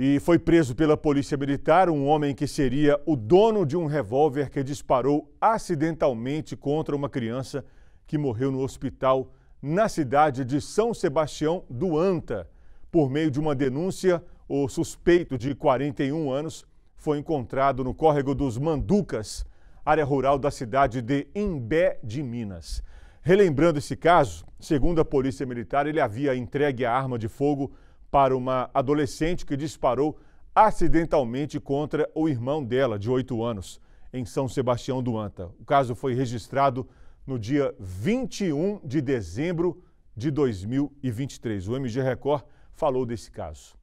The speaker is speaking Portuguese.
E foi preso pela Polícia Militar um homem que seria o dono de um revólver que disparou acidentalmente contra uma criança que morreu no hospital na cidade de São Sebastião do Anta. Por meio de uma denúncia, o suspeito de 41 anos foi encontrado no córrego dos Manducas, área rural da cidade de Imbé de Minas. Relembrando esse caso, segundo a Polícia Militar, ele havia entregue a arma de fogo para uma adolescente que disparou acidentalmente contra o irmão dela, de 8 anos, em São Sebastião do Anta. O caso foi registrado no dia 21 de dezembro de 2023. O MG Record falou desse caso.